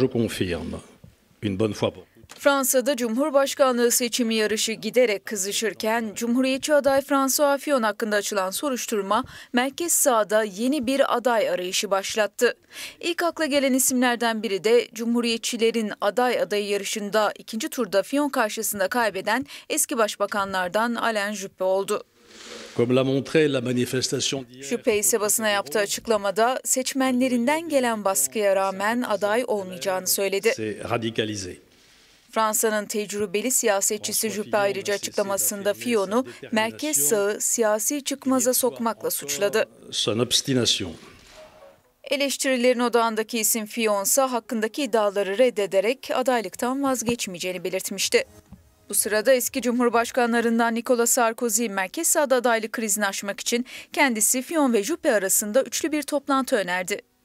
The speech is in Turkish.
Je confirme. Une bonne fois pour Fransa'da Cumhurbaşkanlığı seçimi yarışı giderek kızışırken Cumhuriyetçi aday François Fillon hakkında açılan soruşturma merkez sağda yeni bir aday arayışı başlattı. İlk akla gelen isimlerden biri de Cumhuriyetçilerin aday adayı yarışında ikinci turda Fillon karşısında kaybeden eski başbakanlardan Alain Juppé oldu. Şüpheyse basına yaptığı açıklamada seçmenlerinden gelen baskıya rağmen aday olmayacağını söyledi. Fransa'nın tecrübeli siyasetçisi Juppé ayrıca açıklamasında Fillon'u merkez sağı siyasi çıkmaza sokmakla suçladı. Eleştirilerin odağındaki isim Fillon ise hakkındaki iddiaları reddederek adaylıktan vazgeçmeyeceğini belirtmişti. Bu sırada eski cumhurbaşkanlarından Nikola Sarkozy merkez sağda adaylık krizini aşmak için kendisi Fion ve Juppe arasında üçlü bir toplantı önerdi.